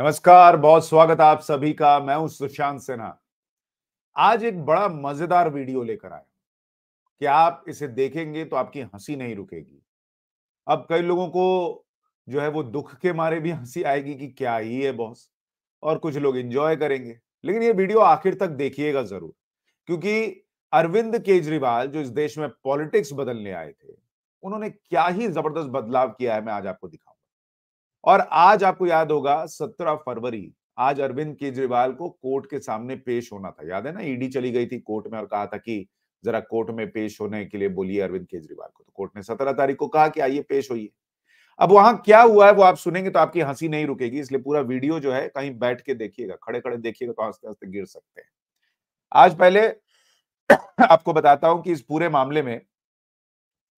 नमस्कार बहुत स्वागत आप सभी का मैं हूं सुशांत सिन्हा आज एक बड़ा मजेदार वीडियो लेकर आया कि आप इसे देखेंगे तो आपकी हंसी नहीं रुकेगी अब कई लोगों को जो है वो दुख के मारे भी हंसी आएगी कि क्या ही है बॉस और कुछ लोग एंजॉय करेंगे लेकिन ये वीडियो आखिर तक देखिएगा जरूर क्योंकि अरविंद केजरीवाल जो इस देश में पॉलिटिक्स बदलने आए थे उन्होंने क्या ही जबरदस्त बदलाव किया है मैं आज आपको दिखा और आज आपको याद होगा सत्रह फरवरी आज अरविंद केजरीवाल को कोर्ट के सामने पेश होना था याद है ना ईडी चली गई थी कोर्ट में और कहा था कि जरा कोर्ट में पेश होने के लिए बोलिए अरविंद केजरीवाल को तो कोर्ट ने सत्रह तारीख को कहा कि आइए पेश होइए अब वहां क्या हुआ है वो आप सुनेंगे तो आपकी हंसी नहीं रुकेगी इसलिए पूरा वीडियो जो है कहीं बैठ के देखिएगा खड़े खड़े देखिएगा तो हंसते हंसते गिर सकते हैं आज पहले आपको बताता हूं कि इस पूरे मामले में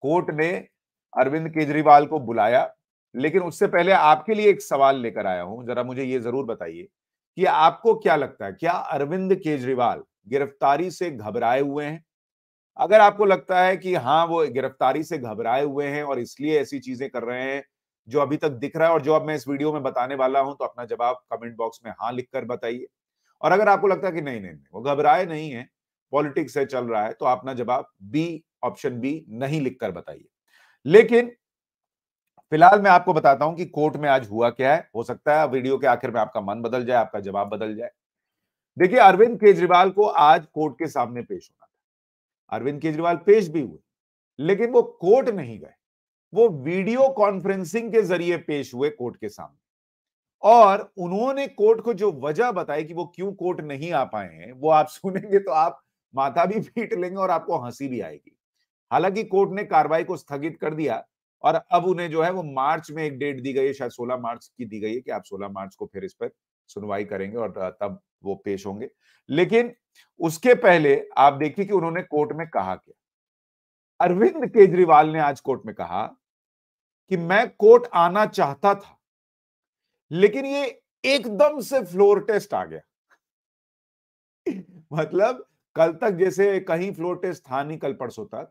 कोर्ट ने अरविंद केजरीवाल को बुलाया लेकिन उससे पहले आपके लिए एक सवाल लेकर आया हूं जरा मुझे ये जरूर बताइए कि आपको क्या लगता है क्या अरविंद केजरीवाल गिरफ्तारी से घबराए हुए हैं अगर आपको लगता है कि हाँ वो गिरफ्तारी से घबराए हुए हैं और इसलिए ऐसी चीजें कर रहे हैं जो अभी तक दिख रहा है और जो अब मैं इस वीडियो में बताने वाला हूं तो अपना जवाब कमेंट बॉक्स में हाँ लिख बताइए और अगर आपको लगता है कि नहीं नहीं नहीं वो घबराए नहीं है पॉलिटिक्स है चल रहा है तो अपना जवाब बी ऑप्शन बी नहीं लिख बताइए लेकिन फिलहाल मैं आपको बताता हूं कि कोर्ट में आज हुआ क्या है हो सकता है वीडियो के आखिर में आपका मन बदल जाए आपका जवाब बदल जाए देखिए अरविंद केजरीवाल को आज कोर्ट के सामने पेश होना था अरविंद केजरीवाल पेश भी हुए लेकिन वो कोर्ट नहीं गए वो वीडियो कॉन्फ्रेंसिंग के जरिए पेश हुए कोर्ट के सामने और उन्होंने कोर्ट को जो वजह बताई कि वो क्यों कोर्ट नहीं आ पाए हैं वो आप सुनेंगे तो आप माथा भी पीट लेंगे और आपको हंसी भी आएगी हालांकि कोर्ट ने कार्रवाई को स्थगित कर दिया और अब उन्हें जो है वो मार्च में एक डेट दी गई है शायद 16 मार्च की दी गई है कि आप 16 मार्च को फिर इस पर सुनवाई करेंगे और तब वो पेश होंगे लेकिन उसके पहले आप देखिए कि उन्होंने कोर्ट में कहा क्या अरविंद केजरीवाल ने आज कोर्ट में कहा कि मैं कोर्ट आना चाहता था लेकिन ये एकदम से फ्लोर टेस्ट आ गया मतलब कल तक जैसे कहीं फ्लोर टेस्ट था नहीं कल परसों तक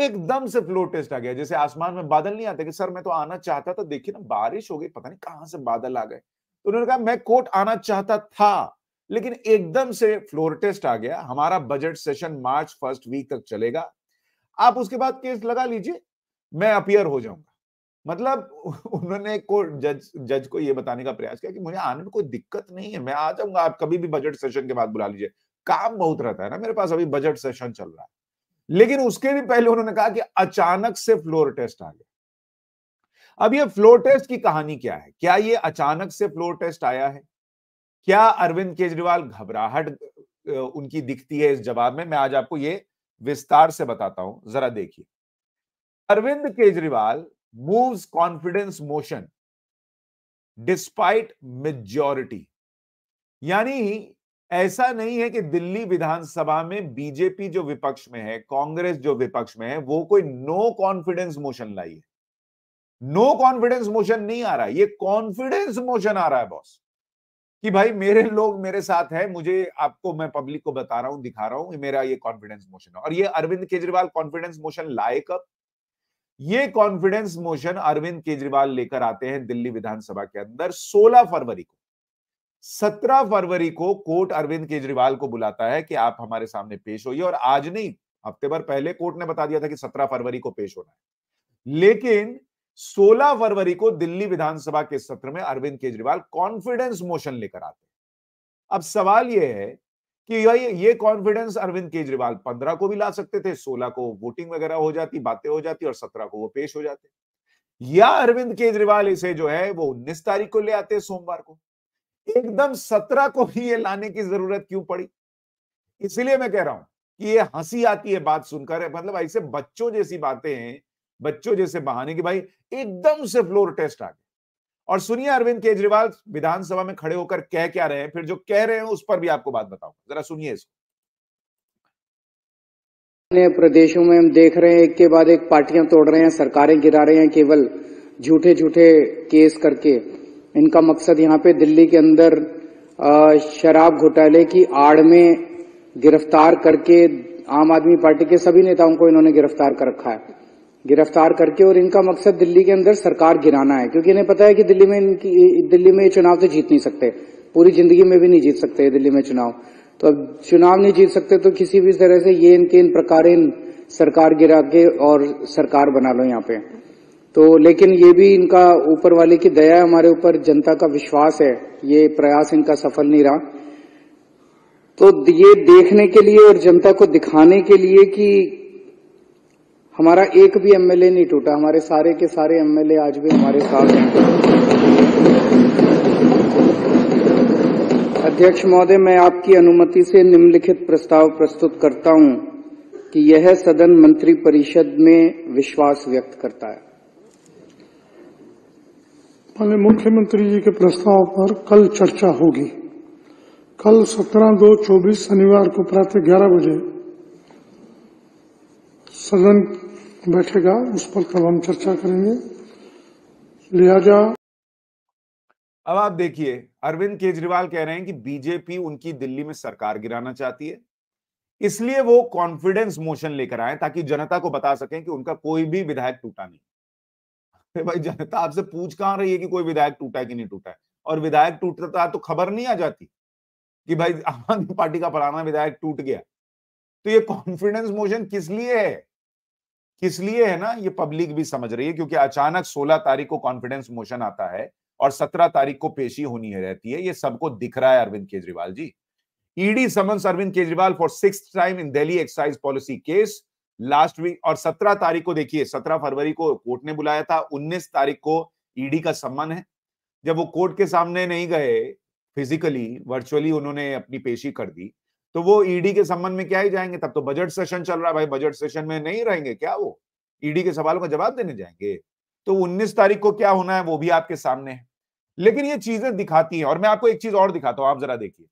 एकदम से फ्लो टेस्ट आ गया जैसे आसमान में बादल नहीं आते कि सर मैं तो आना चाहता था देखिए ना बारिश हो गई पता नहीं कहां से बादल आ गए तो उन्होंने कहा मैं कोर्ट आना चाहता था लेकिन एकदम से फ्लोर टेस्ट आ गया हमारा budget session March first week तक चलेगा आप उसके बाद केस लगा लीजिए मैं अपियर हो जाऊंगा मतलब उन्होंने कोर्ट जज जज को यह बताने का प्रयास किया कि मुझे आने में कोई दिक्कत नहीं है मैं आ जाऊंगा आप कभी भी बजट सेशन के बाद बुला लीजिए काम बहुत रहता है ना मेरे पास अभी बजट सेशन चल रहा है लेकिन उसके भी पहले उन्होंने कहा कि अचानक से फ्लोर टेस्ट आ गया अब ये फ्लोर टेस्ट की कहानी क्या है क्या ये अचानक से फ्लोर टेस्ट आया है क्या अरविंद केजरीवाल घबराहट उनकी दिखती है इस जवाब में मैं आज आपको ये विस्तार से बताता हूं जरा देखिए Arvind Kejriwal move confidence motion despite majority यानी ऐसा नहीं है कि दिल्ली विधानसभा में बीजेपी जो विपक्ष में है कांग्रेस जो विपक्ष में है वो कोई नो कॉन्फिडेंस मोशन लाई है नो कॉन्फिडेंस मोशन नहीं आ रहा है ये कॉन्फिडेंस मोशन आ रहा है बॉस कि भाई मेरे लोग मेरे साथ है मुझे आपको मैं पब्लिक को बता रहा हूं दिखा रहा हूं मेरा ये कॉन्फिडेंस मोशन है और ये अरविंद केजरीवाल कॉन्फिडेंस मोशन लाए कब ये कॉन्फिडेंस मोशन अरविंद केजरीवाल लेकर आते हैं दिल्ली विधानसभा के अंदर 16 फरवरी को सत्रह फरवरी को कोर्ट अरविंद केजरीवाल को बुलाता है कि आप हमारे सामने पेश होइए और आज नहीं हफ्ते भर पहले कोर्ट ने बता दिया था कि सत्रह फरवरी को पेश होना है लेकिन 16 फरवरी को दिल्ली विधानसभा के सत्र में अरविंद केजरीवाल कॉन्फिडेंस मोशन लेकर आते हैं अब सवाल यह है कि ये ये कॉन्फिडेंस अरविंद केजरीवाल 15 को भी ला सकते थे 16 को वोटिंग वगैरह हो जाती बातें हो जाती और 17 को वो पेश हो जाते या अरविंद केजरीवाल इसे जो है वो उन्नीस तारीख को ले आते सोमवार को एकदम सत्रह को ही ये लाने की जरूरत क्यों पड़ी इसलिए मैं कह रहा हूं कि ये हंसी आती है बात सुनकर मतलब ऐसे बच्चों जैसी बातें हैं बच्चों जैसे बहाने की भाई एकदम से फ्लोर टेस्ट आ गए और सुनिए अरविंद केजरीवाल विधानसभा में खड़े होकर कह क्या रहे हैं फिर जो कह रहे हैं उस पर भी आपको बात बताऊंगा जरा सुनिए इसको प्रदेशों में हम देख रहे हैं एक के बाद एक पार्टियां तोड़ रहे हैं सरकारें गिरा रहे हैं केवल झूठे झूठे केस करके इनका मकसद यहाँ पे दिल्ली के अंदर शराब घोटाले की आड़ में गिरफ्तार करके आम आदमी पार्टी के सभी नेताओं को इन्होंने गिरफ्तार कर रखा है गिरफ्तार करके और इनका मकसद दिल्ली के अंदर सरकार गिराना है क्योंकि इन्हें पता है कि दिल्ली में इनकी दिल्ली में ये चुनाव तो जीत नहीं सकते पूरी जिंदगी में भी नहीं जीत सकते दिल्ली में चुनाव तो अब चुनाव नहीं जीत सकते तो किसी भी तरह से ये इनके इन प्रकार इन सरकार गिरा के और सरकार बना लो यहाँ पे तो लेकिन ये भी इनका ऊपर वाले की दया हमारे ऊपर जनता का विश्वास है ये प्रयास इनका सफल नहीं रहा तो ये देखने के लिए और जनता को दिखाने के लिए कि हमारा एक भी एमएलए नहीं टूटा हमारे सारे के सारे एमएलए आज भी हमारे साथ हैं अध्यक्ष महोदय मैं आपकी अनुमति से निम्नलिखित प्रस्ताव प्रस्तुत करता हूं कि यह सदन मंत्रिपरिषद परिषद में विश्वास व्यक्त करता है माननीय मुख्यमंत्री जी के प्रस्ताव पर कल चर्चा होगी कल सत्रह दो चौबीस शनिवार को प्रातः ग्यारह बजे सदन बैठेगा उस पर कल हम चर्चा करेंगे लिहाजा अब आप देखिए अरविंद केजरीवाल कह रहे हैं कि बीजेपी उनकी दिल्ली में सरकार गिराना चाहती है इसलिए वो कॉन्फिडेंस मोशन लेकर आए ताकि जनता को बता सकें कि उनका कोई भी विधायक टूटा नहीं भाई जनता आपसे पूछ कहां रही है कि कोई विधायक टूटा है कि नहीं टूटा है और विधायक टूटता तो खबर नहीं आ जाती कि भाई आम आदमी पार्टी का फलाना विधायक टूट गया तो ये कॉन्फिडेंस मोशन किस लिए है किस लिए है ना ये पब्लिक भी समझ रही है क्योंकि अचानक 16 तारीख को कॉन्फिडेंस मोशन आता है और 17 तारीख को पेशी होनी है रहती है ये सबको दिख रहा है Arvind Kejriwal ji ED summons Arvind Kejriwal for six time in Delhi excise policy case last week और सत्रह तारीख को देखिए सत्रह फरवरी को कोर्ट ने बुलाया था उन्नीस तारीख को ईडी का सम्मान है जब वो कोर्ट के सामने नहीं गए फिजिकली वर्चुअली उन्होंने अपनी पेशी कर दी तो वो ईडी के संबंध में क्या ही जाएंगे तब तो बजट सेशन चल रहा है भाई बजट सेशन में नहीं रहेंगे क्या वो ईडी के सवालों का जवाब देने जाएंगे तो 19 तारीख को क्या होना है वो भी आपके सामने है लेकिन ये चीजें दिखाती हैं और मैं आपको एक चीज और दिखाता हूं आप जरा देखिए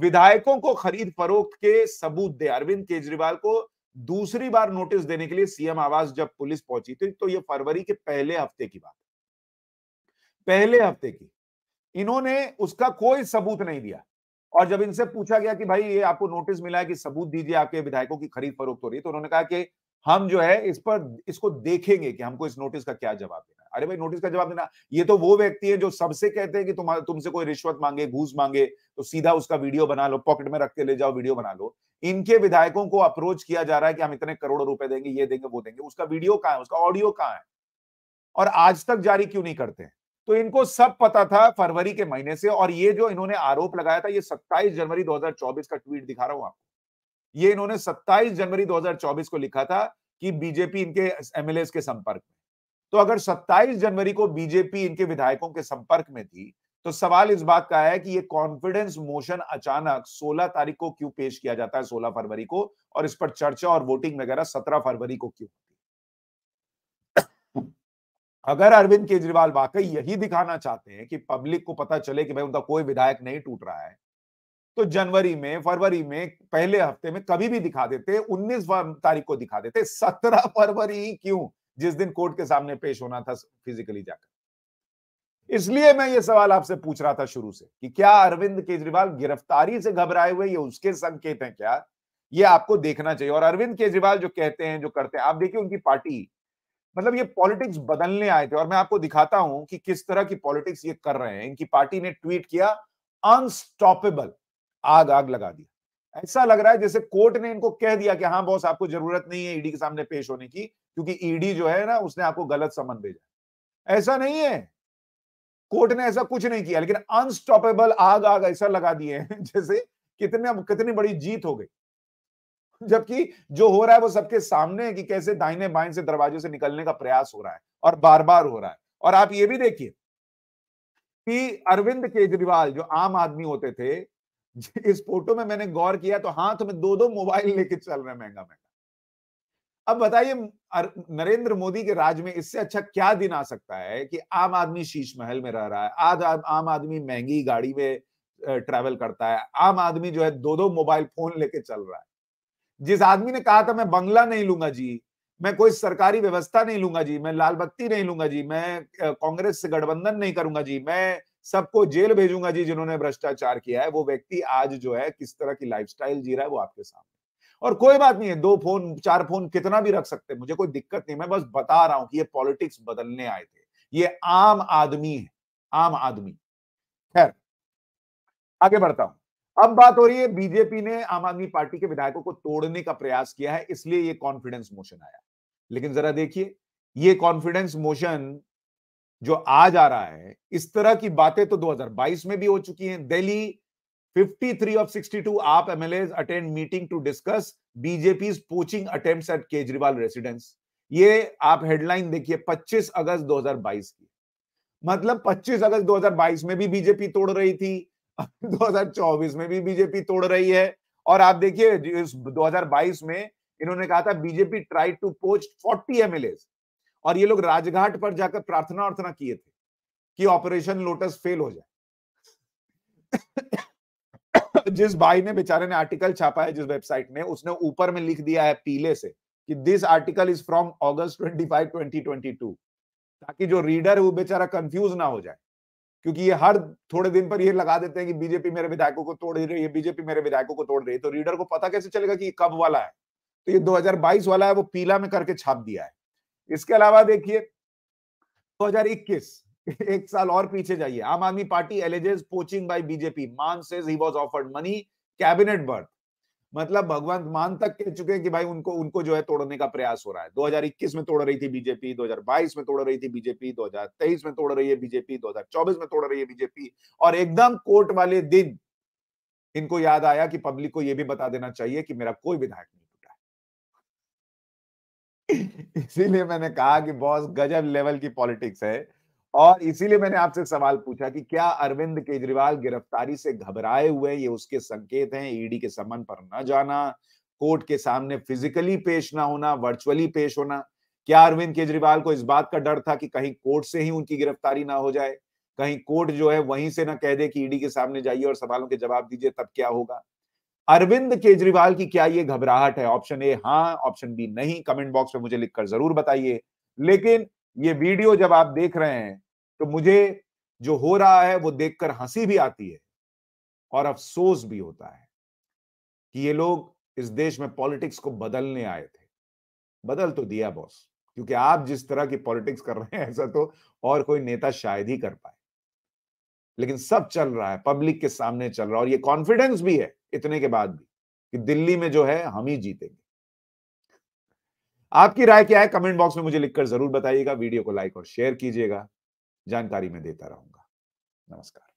विधायकों को खरीद फरोख्त के सबूत दे अरविंद केजरीवाल को दूसरी बार नोटिस देने के लिए सीएम आवास जब पुलिस पहुंची थी तो यह फरवरी के पहले हफ्ते की बात पहले हफ्ते की इन्होंने उसका कोई सबूत नहीं दिया और जब इनसे पूछा गया कि भाई ये आपको नोटिस मिला है कि सबूत दीजिए आपके विधायकों की खरीद फरोख्त हो रही है तो उन्होंने कहा कि हम जो है इस पर इसको देखेंगे कि हमको इस नोटिस का क्या जवाब देना अरे भाई नोटिस का जवाब देना ये तो वो व्यक्ति है जो सबसे कहते हैं कि तुम तुमसे कोई रिश्वत मांगे घूस मांगे तो सीधा उसका वीडियो बना लो पॉकेट में रख के ले जाओ वीडियो बना लो इनके विधायकों को अप्रोच किया जा रहा है कि हम इतने करोड़ों रुपए देंगे ये देंगे वो देंगे उसका वीडियो कहाँ है उसका ऑडियो कहाँ है और आज तक जारी क्यों नहीं करते तो इनको सब पता था फरवरी के महीने से और ये जो इन्होंने आरोप लगाया था ये 27 जनवरी 2024 का ट्वीट दिखा रहा हूं आपको ये इन्होंने 27 जनवरी 2024 को लिखा था कि बीजेपी इनके एमएलए के संपर्क में तो अगर 27 जनवरी को बीजेपी इनके विधायकों के संपर्क में थी तो सवाल इस बात का है कि ये कॉन्फिडेंस मोशन अचानक 16 तारीख को क्यों पेश किया जाता है 16 फरवरी को और इस पर चर्चा और वोटिंग वगैरह 17 फरवरी को क्यों होती है अगर अरविंद केजरीवाल वाकई यही दिखाना चाहते हैं कि पब्लिक को पता चले कि भाई उनका कोई विधायक नहीं टूट रहा है तो जनवरी में फरवरी में पहले हफ्ते में कभी भी दिखा देते 19 तारीख को दिखा देते 17 फरवरी ही क्यों जिस दिन कोर्ट के सामने पेश होना था फिजिकली जाकर इसलिए मैं ये सवाल आपसे पूछ रहा था शुरू से कि क्या अरविंद केजरीवाल गिरफ्तारी से घबराए हुए ये उसके संकेत हैं क्या ये आपको देखना चाहिए और अरविंद केजरीवाल जो कहते हैं जो करते हैं आप देखिए उनकी पार्टी मतलब ये पॉलिटिक्स बदलने आए थे और मैं आपको दिखाता हूं कि किस तरह की पॉलिटिक्स ये कर रहे हैं इनकी पार्टी ने ट्वीट किया अनस्टॉपेबल आग आग लगा दिया ऐसा लग रहा है जैसे कोर्ट ने इनको कह दिया कि हाँ बॉस आपको जरूरत नहीं है ईडी के सामने पेश होने की क्योंकि ईडी जो है ना उसने आपको गलत समन भेजा ऐसा नहीं है कोर्ट ने ऐसा कुछ नहीं किया लेकिन अनस्टॉपेबल आग आग ऐसा लगा दिए हैं जैसे कितने कितनी बड़ी जीत हो गई जबकि जो हो रहा है वो सबके सामने है कि कैसे दाहिने बाएं से दरवाजे से निकलने का प्रयास हो रहा है और बार बार हो रहा है और आप ये भी देखिए कि अरविंद केजरीवाल जो आम आदमी होते थे इस फोटो में मैंने गौर किया तो हाथ में दो दो मोबाइल लेके चल रहे महंगा महंगा अब बताइए नरेंद्र मोदी के राज में इससे अच्छा क्या दिन आ सकता है कि आम आदमी शीश महल में रह रहा है आज आम आदमी महंगी गाड़ी में ट्रेवल करता है आम आदमी जो है दो दो मोबाइल फोन लेके चल रहा है जिस आदमी ने कहा था मैं बंगला नहीं लूंगा जी मैं कोई सरकारी व्यवस्था नहीं लूंगा जी मैं लाल बत्ती नहीं लूंगा जी मैं कांग्रेस से गठबंधन नहीं करूंगा जी मैं सबको जेल भेजूंगा जी जिन्होंने भ्रष्टाचार किया है वो व्यक्ति आज जो है किस तरह की लाइफ जी रहा है वो आपके सामने और कोई बात नहीं है दो फोन चार फोन कितना भी रख सकते हैं मुझे कोई दिक्कत नहीं मैं बस बता रहा हूं कि ये पॉलिटिक्स बदलने आए थे ये आम आदमी है आम आदमी खैर आगे बढ़ता हूं अब बात हो रही है बीजेपी ने आम आदमी पार्टी के विधायकों को तोड़ने का प्रयास किया है इसलिए ये कॉन्फिडेंस मोशन आया लेकिन जरा देखिए ये कॉन्फिडेंस मोशन जो आज आ रहा है इस तरह की बातें तो 2022 में भी हो चुकी हैं Delhi 53 of 62 AAP MLA attend meeting to discuss BJP poaching attempt at Kejriwal residence ये आप हेडलाइन देखिए 25 अगस्त 2022 की मतलब 25 अगस्त 2022 में भी बीजेपी तोड़ रही थी 2024 में भी बीजेपी तोड़ रही है और आप देखिए इस 2022 में इन्होंने कहा था BJP try to post 40 MLA और ये लोग राजघाट पर जाकर प्रार्थना अर्थना किए थे कि ऑपरेशन लोटस फेल हो जाए जिस भाई ने बेचारे ने आर्टिकल छापा है जिस वेबसाइट ने उसने ऊपर में लिख दिया है पीले से कि this article is from August 25 2022 ताकि जो रीडर है वो बेचारा कंफ्यूज ना हो जाए क्योंकि ये हर थोड़े दिन पर ये लगा देते हैं कि बीजेपी मेरे विधायकों को तोड़ रही है बीजेपी मेरे विधायकों को तोड़ रही है तो रीडर को पता कैसे चलेगा कि कब वाला है तो ये 2022 वाला है वो पीला में करके छाप दिया है इसके अलावा देखिए 2021 एक साल और पीछे जाइए Aam Aadmi party alleges poaching by BJP Mann says he offered money cabinet berth मतलब भगवंत मान तक कह चुके हैं कि भाई उनको उनको जो है तोड़ने का प्रयास हो रहा है 2021 में तोड़ रही थी बीजेपी 2022 में तोड़ रही थी बीजेपी 2023 में तोड़ रही है बीजेपी 2024 में तोड़ रही है बीजेपी और एकदम कोर्ट वाले दिन इनको याद आया कि पब्लिक को यह भी बता देना चाहिए कि मेरा कोई विधायक नहीं टूटा इसीलिए मैंने कहा कि बॉस गजब लेवल की पॉलिटिक्स है और इसीलिए मैंने आपसे सवाल पूछा कि क्या अरविंद केजरीवाल गिरफ्तारी से घबराए हुए ये उसके संकेत हैं ईडी के समन पर न जाना कोर्ट के सामने फिजिकली पेश ना होना वर्चुअली पेश होना क्या अरविंद केजरीवाल को इस बात का डर था कि कहीं कोर्ट से ही उनकी गिरफ्तारी ना हो जाए कहीं कोर्ट जो है वहीं से ना कह दे कि ईडी के सामने जाइए और सवालों के जवाब दीजिए तब क्या होगा अरविंद केजरीवाल की क्या ये घबराहट है ऑप्शन ए हाँ ऑप्शन बी नहीं कमेंट बॉक्स में मुझे लिखकर जरूर बताइए लेकिन ये वीडियो जब आप देख रहे हैं तो मुझे जो हो रहा है वो देखकर हंसी भी आती है और अफसोस भी होता है कि ये लोग इस देश में पॉलिटिक्स को बदलने आए थे बदल तो दिया बॉस क्योंकि आप जिस तरह की पॉलिटिक्स कर रहे हैं ऐसा तो और कोई नेता शायद ही कर पाए लेकिन सब चल रहा है पब्लिक के सामने चल रहा है और ये कॉन्फिडेंस भी है इतने के बाद भी कि दिल्ली में जो है हम ही जीतेंगे आपकी राय क्या है कमेंट बॉक्स में मुझे लिखकर जरूर बताइएगा वीडियो को लाइक और शेयर कीजिएगा जानकारी मैं देता रहूंगा नमस्कार